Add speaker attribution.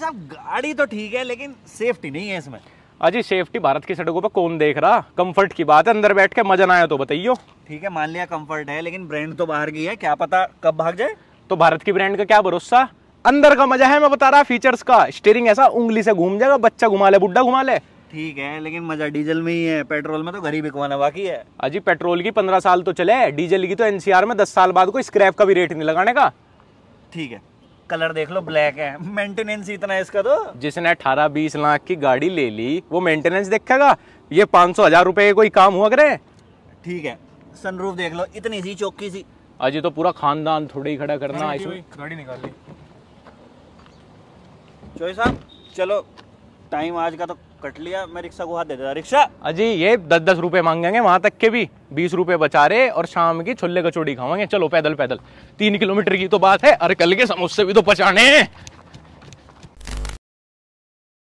Speaker 1: भाई साहब
Speaker 2: गाड़ी तो ठीक है लेकिन सेफ्टी नहीं है इसमें अजी हाँ सेफ्टी भारत की सड़कों पर कौन देख रहा कंफर्ट की बात है अंदर बैठ के मजा ना आया तो बताइयो ठीक है मान लिया कंफर्ट है लेकिन ब्रांड तो बाहर की है क्या पता कब भाग जाए तो भारत की ब्रांड का क्या भरोसा अंदर का मजा है मैं बता रहा फीचर्स का स्टेरिंग ऐसा उंगली से घूम जाएगा बच्चा घुमा ले बुढ़ा घुमा ले ठीक है लेकिन मजा डीजल में ही है पेट्रोल में तो घर ही बिकवाना बाकी है अजी हाँ पेट्रोल की पंद्रह साल तो चले डीजल की तो एनसीआर में दस साल बाद को स्क्रैप का भी रेट नहीं लगाने का ठीक है
Speaker 1: कलर देख लो ब्लैक है मेंटेनेंस इतना है
Speaker 2: इसका तो जिसने अठारह बीस लाख की गाड़ी ले ली वो मेंटेनेंस देखेगा ये पाँच सौ हजार रुपए कोई काम हुआ करे ठीक है
Speaker 3: सनरूफ देख लो इतनी सी चौकी सी
Speaker 2: अजी तो पूरा खानदान थोड़े ही खड़ा करना
Speaker 3: गाड़ी निकाल ली
Speaker 4: चोई साहब चलो टाइम आज का तो कट लिया मैं रिक्शा को हाथ दे देता रिक्शा
Speaker 2: अजी ये दस दस रुपए मांगेंगे वहां तक के भी बीस रुपए बचा रहे और शाम की छोले कचौड़ी खावांगे चलो पैदल पैदल तीन किलोमीटर की तो बात है अरे कल के समोसे भी तो पचाने हैं